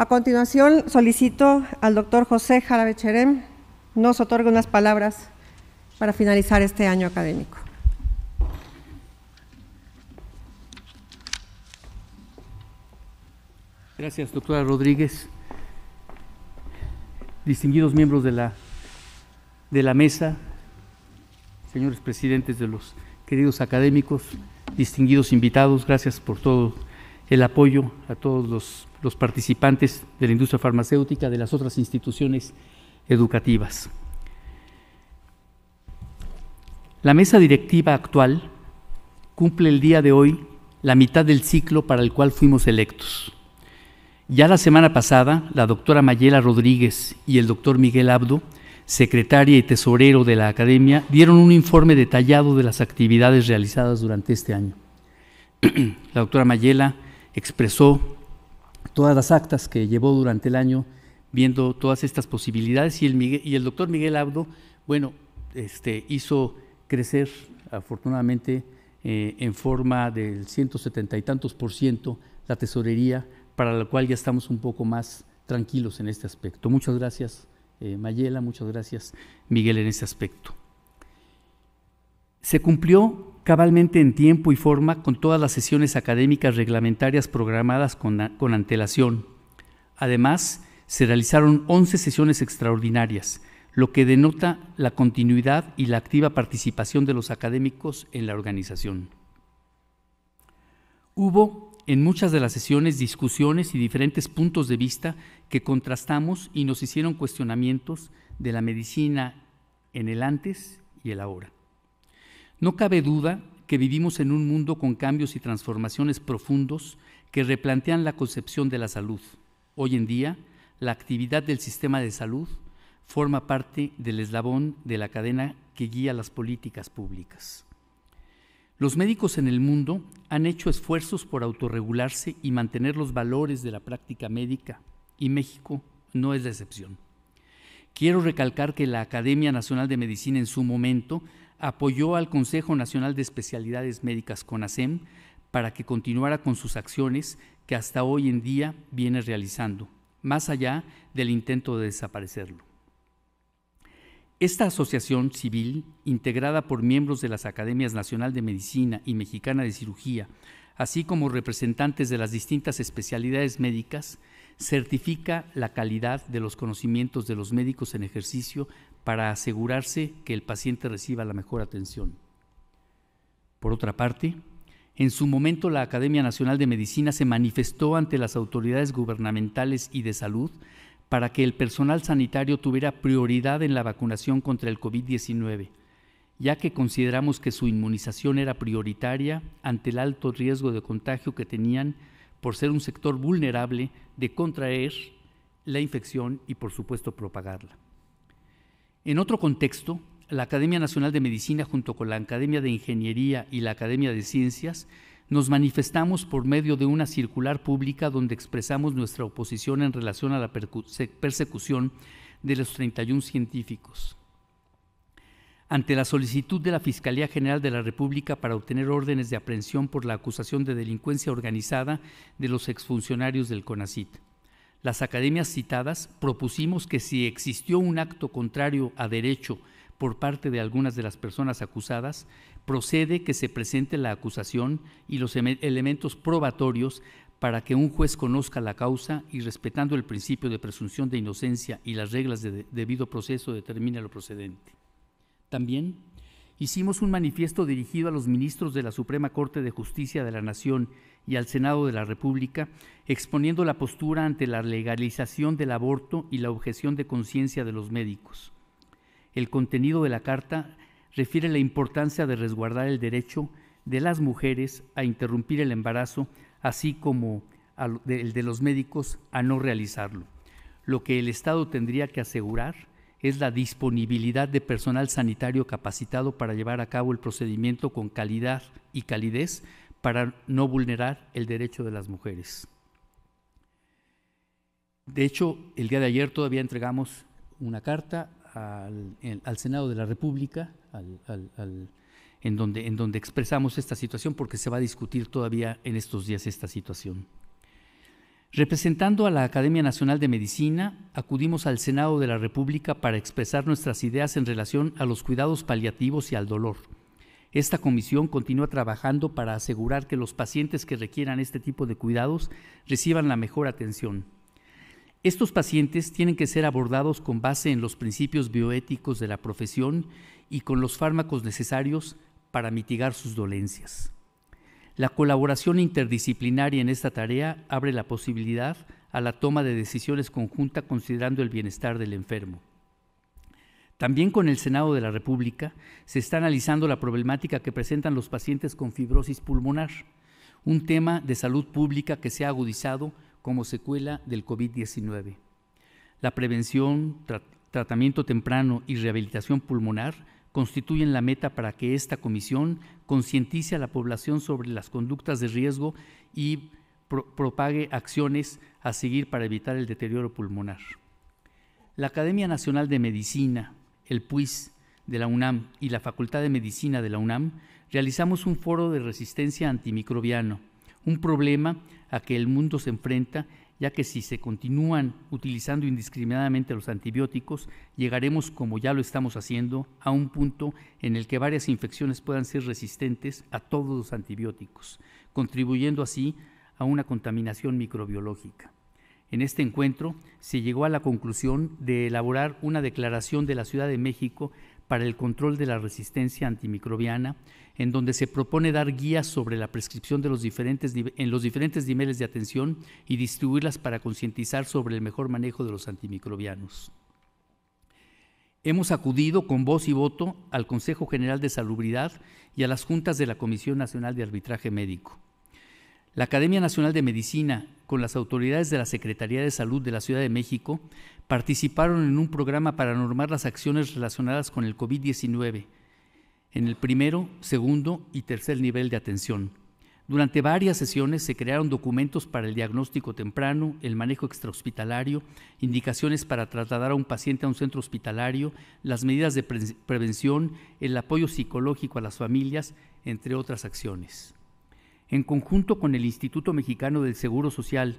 A continuación, solicito al doctor José Jarabe nos otorgue unas palabras para finalizar este año académico. Gracias, doctora Rodríguez. Distinguidos miembros de la, de la mesa, señores presidentes de los queridos académicos, distinguidos invitados, gracias por todo el apoyo a todos los los participantes de la industria farmacéutica, de las otras instituciones educativas. La mesa directiva actual cumple el día de hoy la mitad del ciclo para el cual fuimos electos. Ya la semana pasada, la doctora Mayela Rodríguez y el doctor Miguel Abdo, secretaria y tesorero de la Academia, dieron un informe detallado de las actividades realizadas durante este año. la doctora Mayela expresó todas las actas que llevó durante el año viendo todas estas posibilidades y el, doctor Miguel Abdo, bueno, este, hizo crecer afortunadamente eh, en forma del 170 y tantos por ciento la tesorería, para la cual ya estamos un poco más tranquilos en este aspecto. Muchas gracias, eh, Mayela, muchas gracias, Miguel, en este aspecto. Se cumplió cabalmente en tiempo y forma con todas las sesiones académicas reglamentarias programadas con, antelación. Además, se realizaron 11 sesiones extraordinarias, lo que denota la continuidad y la activa participación de los académicos en la organización. Hubo en muchas de las sesiones discusiones y diferentes puntos de vista que contrastamos y nos hicieron cuestionamientos de la medicina en el antes y el ahora. No cabe duda que vivimos en un mundo con cambios y transformaciones profundos que replantean la concepción de la salud. Hoy en día, la actividad del sistema de salud forma parte del eslabón de la cadena que guía las políticas públicas. Los médicos en el mundo han hecho esfuerzos por autorregularse y mantener los valores de la práctica médica, y México no es la excepción. Quiero recalcar que la Academia Nacional de Medicina en su momento apoyó al Consejo Nacional de Especialidades Médicas CONASEM para que continuara con sus acciones que hasta hoy en día viene realizando, más allá del intento de desaparecerlo. Esta asociación civil, integrada por miembros de las Academias Nacional de Medicina y Mexicana de Cirugía, así como representantes de las distintas especialidades médicas, certifica la calidad de los conocimientos de los médicos en ejercicio para asegurarse que el paciente reciba la mejor atención. Por otra parte, en su momento la Academia Nacional de Medicina se manifestó ante las autoridades gubernamentales y de salud para que el personal sanitario tuviera prioridad en la vacunación contra el COVID-19, ya que consideramos que su inmunización era prioritaria ante el alto riesgo de contagio que tenían por ser un sector vulnerable de contraer la infección y por supuesto propagarla. En otro contexto, la Academia Nacional de Medicina junto con la Academia de Ingeniería y la Academia de Ciencias nos manifestamos por medio de una circular pública donde expresamos nuestra oposición en relación a la persecución de los 31 científicos. Ante la solicitud de la Fiscalía General de la República para obtener órdenes de aprehensión por la acusación de delincuencia organizada de los exfuncionarios del CONACIT. Las academias citadas propusimos que si existió un acto contrario a derecho por parte de algunas de las personas acusadas, procede que se presente la acusación y los elementos probatorios para que un juez conozca la causa y respetando el principio de presunción de inocencia y las reglas de debido proceso determine lo procedente. También hicimos un manifiesto dirigido a los ministros de la Suprema Corte de Justicia de la Nación y al Senado de la República, exponiendo la postura ante la legalización del aborto y la objeción de conciencia de los médicos. El contenido de la carta refiere la importancia de resguardar el derecho de las mujeres a interrumpir el embarazo, así como el de los médicos a no realizarlo. Lo que el Estado tendría que asegurar es la disponibilidad de personal sanitario capacitado para llevar a cabo el procedimiento con calidad y calidez, para no vulnerar el derecho de las mujeres. De hecho, el día de ayer todavía entregamos una carta al, Senado de la República, en, donde, en donde expresamos esta situación, porque se va a discutir todavía en estos días esta situación. Representando a la Academia Nacional de Medicina, acudimos al Senado de la República para expresar nuestras ideas en relación a los cuidados paliativos y al dolor esta comisión continúa trabajando para asegurar que los pacientes que requieran este tipo de cuidados reciban la mejor atención. Estos pacientes tienen que ser abordados con base en los principios bioéticos de la profesión y con los fármacos necesarios para mitigar sus dolencias. La colaboración interdisciplinaria en esta tarea abre la posibilidad a la toma de decisiones conjunta considerando el bienestar del enfermo. También con el Senado de la República se está analizando la problemática que presentan los pacientes con fibrosis pulmonar, un tema de salud pública que se ha agudizado como secuela del COVID-19. La prevención, tratamiento temprano y rehabilitación pulmonar constituyen la meta para que esta comisión concientice a la población sobre las conductas de riesgo y propague acciones a seguir para evitar el deterioro pulmonar. La Academia Nacional de Medicina, el PUIS de la UNAM y la Facultad de Medicina de la UNAM, realizamos un foro de resistencia antimicrobiano, un problema a que el mundo se enfrenta, ya que si se continúan utilizando indiscriminadamente los antibióticos, llegaremos, como ya lo estamos haciendo, a un punto en el que varias infecciones puedan ser resistentes a todos los antibióticos, contribuyendo así a una contaminación microbiológica. En este encuentro se llegó a la conclusión de elaborar una declaración de la Ciudad de México para el control de la resistencia antimicrobiana, en donde se propone dar guías sobre la prescripción de los diferentes, en los diferentes niveles de atención y distribuirlas para concientizar sobre el mejor manejo de los antimicrobianos. Hemos acudido con voz y voto al Consejo General de Salubridad y a las juntas de la Comisión Nacional de Arbitraje Médico. La Academia Nacional de Medicina con las autoridades de la Secretaría de Salud de la Ciudad de México, participaron en un programa para normar las acciones relacionadas con el COVID-19 en el primero, segundo y tercer nivel de atención. Durante varias sesiones se crearon documentos para el diagnóstico temprano, el manejo extrahospitalario, indicaciones para trasladar a un paciente a un centro hospitalario, las medidas de prevención, el apoyo psicológico a las familias, entre otras acciones en conjunto con el Instituto Mexicano del Seguro Social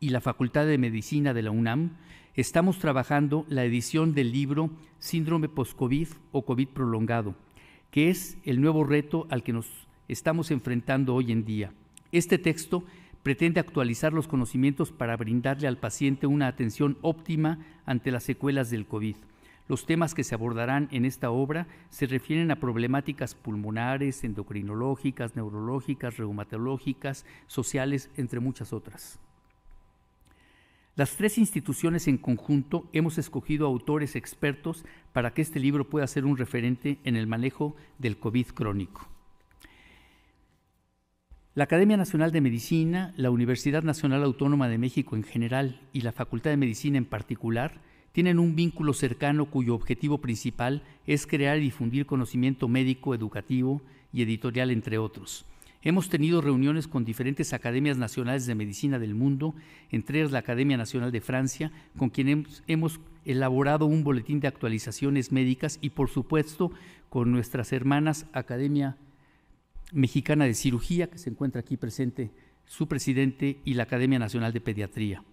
y la Facultad de Medicina de la UNAM, estamos trabajando la edición del libro Síndrome post-COVID o COVID prolongado, que es el nuevo reto al que nos estamos enfrentando hoy en día. Este texto pretende actualizar los conocimientos para brindarle al paciente una atención óptima ante las secuelas del COVID. Los temas que se abordarán en esta obra se refieren a problemáticas pulmonares, endocrinológicas, neurológicas, reumatológicas, sociales, entre muchas otras. Las tres instituciones en conjunto hemos escogido autores expertos para que este libro pueda ser un referente en el manejo del COVID crónico. La Academia Nacional de Medicina, la Universidad Nacional Autónoma de México en general y la Facultad de Medicina en particular tienen un vínculo cercano cuyo objetivo principal es crear y difundir conocimiento médico, educativo y editorial, entre otros. Hemos tenido reuniones con diferentes academias nacionales de medicina del mundo, entre ellas la Academia Nacional de Francia, con quien hemos elaborado un boletín de actualizaciones médicas y, por supuesto, con nuestras hermanas Academia Mexicana de Cirugía, que se encuentra aquí presente su presidente, y la Academia Nacional de Pediatría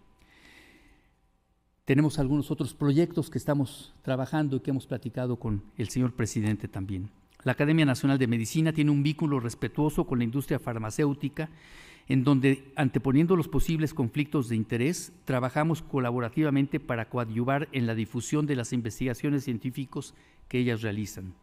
tenemos algunos otros proyectos que estamos trabajando y que hemos platicado con el señor presidente también. La Academia Nacional de Medicina tiene un vínculo respetuoso con la industria farmacéutica, en donde, anteponiendo los posibles conflictos de interés, trabajamos colaborativamente para coadyuvar en la difusión de las investigaciones científicas que ellas realizan.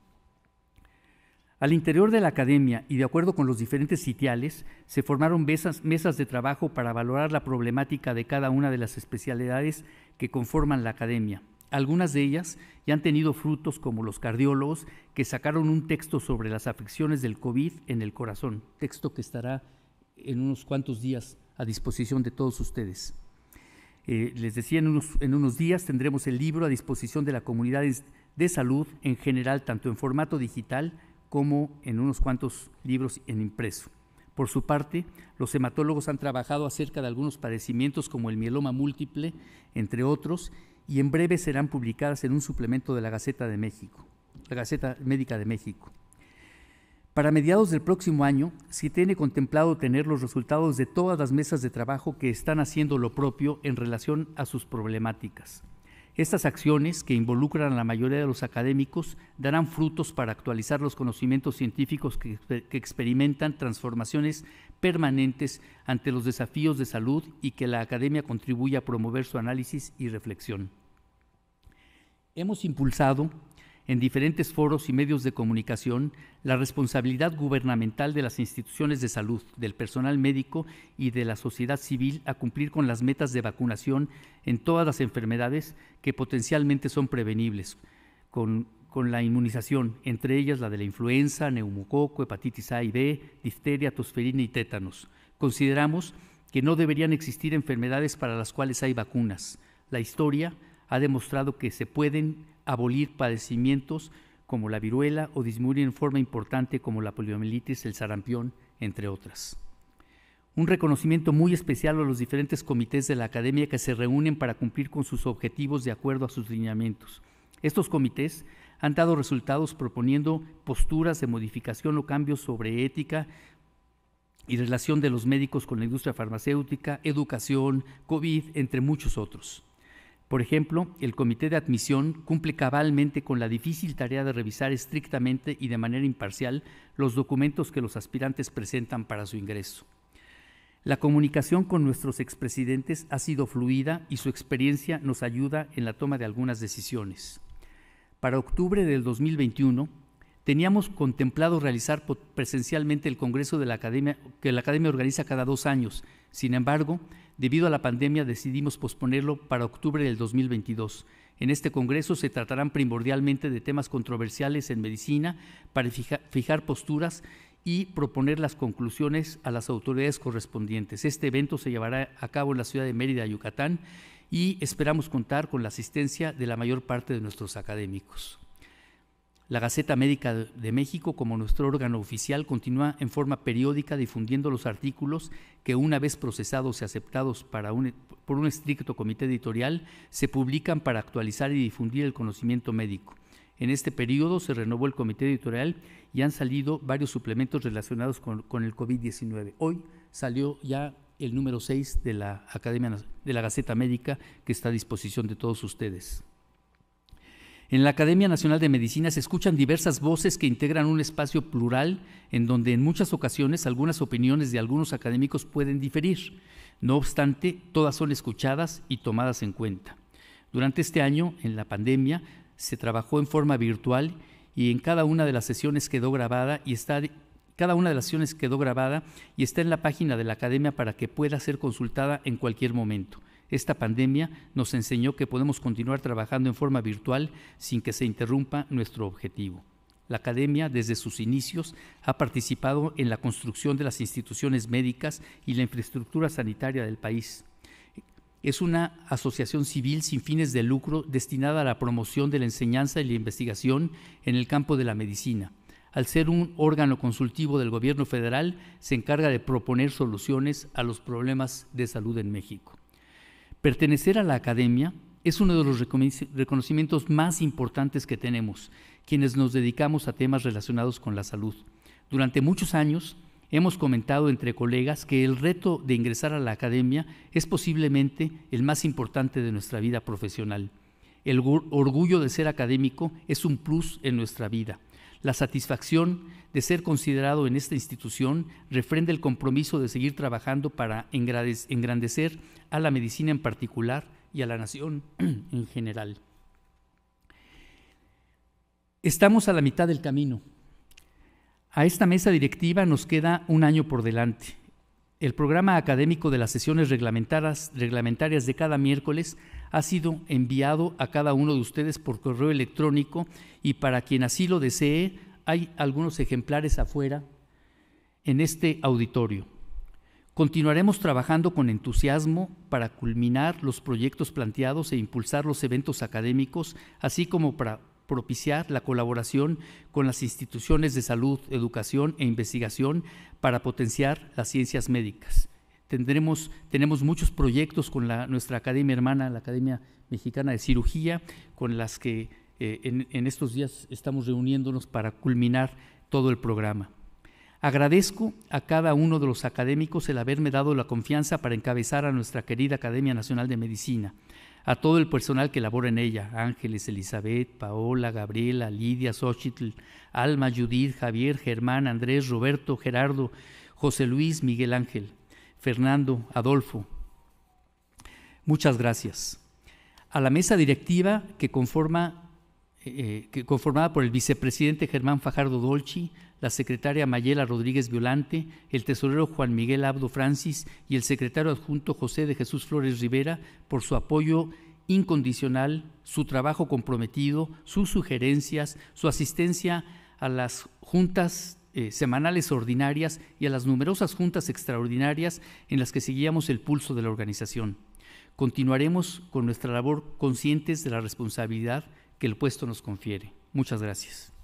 Al interior de la academia y de acuerdo con los diferentes sitiales, se formaron mesas, de trabajo para valorar la problemática de cada una de las especialidades que conforman la academia. Algunas de ellas ya han tenido frutos como los cardiólogos que sacaron un texto sobre las afecciones del COVID en el corazón, texto que estará en unos cuantos días a disposición de todos ustedes. Eh, les decía, en unos, en unos días tendremos el libro a disposición de la comunidad de salud en general, tanto en formato digital, como en unos cuantos libros en impreso. Por su parte, los hematólogos han trabajado acerca de algunos padecimientos como el mieloma múltiple, entre otros, y en breve serán publicadas en un suplemento de la Gaceta de México, la Gaceta Médica de México. Para mediados del próximo año, se tiene contemplado tener los resultados de todas las mesas de trabajo que están haciendo lo propio en relación a sus problemáticas. Estas acciones, que involucran a la mayoría de los académicos, darán frutos para actualizar los conocimientos científicos que, experimentan transformaciones permanentes ante los desafíos de salud y que la academia contribuya a promover su análisis y reflexión. Hemos impulsado en diferentes foros y medios de comunicación la responsabilidad gubernamental de las instituciones de salud, del personal médico y de la sociedad civil a cumplir con las metas de vacunación en todas las enfermedades que potencialmente son prevenibles con, la inmunización, entre ellas la de la influenza, neumococo, hepatitis A y B, difteria, tosferina y tétanos. Consideramos que no deberían existir enfermedades para las cuales hay vacunas. La historia ha demostrado que se pueden abolir padecimientos como la viruela o disminuir en forma importante como la poliomielitis, el sarampión, entre otras. Un reconocimiento muy especial a los diferentes comités de la academia que se reúnen para cumplir con sus objetivos de acuerdo a sus lineamientos. Estos comités han dado resultados proponiendo posturas de modificación o cambios sobre ética y relación de los médicos con la industria farmacéutica, educación, COVID, entre muchos otros. Por ejemplo, el Comité de Admisión cumple cabalmente con la difícil tarea de revisar estrictamente y de manera imparcial los documentos que los aspirantes presentan para su ingreso. La comunicación con nuestros expresidentes ha sido fluida y su experiencia nos ayuda en la toma de algunas decisiones. Para octubre del 2021, teníamos contemplado realizar presencialmente el Congreso de la Academia, que la Academia organiza cada dos años. Sin embargo, debido a la pandemia decidimos posponerlo para octubre del 2022. En este Congreso se tratarán primordialmente de temas controversiales en medicina para fijar posturas y proponer las conclusiones a las autoridades correspondientes. Este evento se llevará a cabo en la ciudad de Mérida, Yucatán, y esperamos contar con la asistencia de la mayor parte de nuestros académicos. La Gaceta Médica de México, como nuestro órgano oficial, continúa en forma periódica difundiendo los artículos que, una vez procesados y aceptados para por un estricto comité editorial, se publican para actualizar y difundir el conocimiento médico. En este periodo se renovó el comité editorial y han salido varios suplementos relacionados con, el COVID-19. Hoy salió ya el número 6 de la Academia de la Gaceta Médica que está a disposición de todos ustedes. En la Academia Nacional de Medicina se escuchan diversas voces que integran un espacio plural en donde en muchas ocasiones algunas opiniones de algunos académicos pueden diferir. No obstante, todas son escuchadas y tomadas en cuenta. Durante este año, en la pandemia, se trabajó en forma virtual y en cada una de las sesiones quedó grabada y está cada una de las sesiones quedó grabada y está en la página de la academia para que pueda ser consultada en cualquier momento. Esta pandemia nos enseñó que podemos continuar trabajando en forma virtual sin que se interrumpa nuestro objetivo. La academia, desde sus inicios, ha participado en la construcción de las instituciones médicas y la infraestructura sanitaria del país. Es una asociación civil sin fines de lucro destinada a la promoción de la enseñanza y la investigación en el campo de la medicina. Al ser un órgano consultivo del gobierno federal, se encarga de proponer soluciones a los problemas de salud en México. Pertenecer a la academia es uno de los reconocimientos más importantes que tenemos, quienes nos dedicamos a temas relacionados con la salud. Durante muchos años hemos comentado entre colegas que el reto de ingresar a la academia es posiblemente el más importante de nuestra vida profesional. El orgullo de ser académico es un plus en nuestra vida. La satisfacción de ser considerado en esta institución refrenda el compromiso de seguir trabajando para engrandecer a la medicina en particular y a la nación en general. Estamos a la mitad del camino. A esta mesa directiva nos queda un año por delante. El programa académico de las sesiones reglamentarias de cada miércoles ha sido enviado a cada uno de ustedes por correo electrónico y para quien así lo desee, hay algunos ejemplares afuera en este auditorio. Continuaremos trabajando con entusiasmo para culminar los proyectos planteados e impulsar los eventos académicos, así como para propiciar la colaboración con las instituciones de salud, educación e investigación para potenciar las ciencias médicas. Tendremos, tenemos muchos proyectos con nuestra academia hermana, la Academia Mexicana de Cirugía, con las que eh, en, en estos días estamos reuniéndonos para culminar todo el programa. Agradezco a cada uno de los académicos el haberme dado la confianza para encabezar a nuestra querida Academia Nacional de Medicina, a todo el personal que labora en ella, Ángeles, Elizabeth, Paola, Gabriela, Lidia, Xochitl, Alma, Judith, Javier, Germán, Andrés, Roberto, Gerardo, José Luis, Miguel Ángel. Fernando, Adolfo. Muchas gracias. A la mesa directiva que conforma eh, eh, que conformada por el vicepresidente Germán Fajardo Dolci, la secretaria Mayela Rodríguez Violante, el tesorero Juan Miguel Abdo Francis y el secretario adjunto José de Jesús Flores Rivera por su apoyo incondicional, su trabajo comprometido, sus sugerencias, su asistencia a las juntas eh, semanales ordinarias y a las numerosas juntas extraordinarias en las que seguíamos el pulso de la organización. Continuaremos con nuestra labor conscientes de la responsabilidad que el puesto nos confiere. Muchas gracias.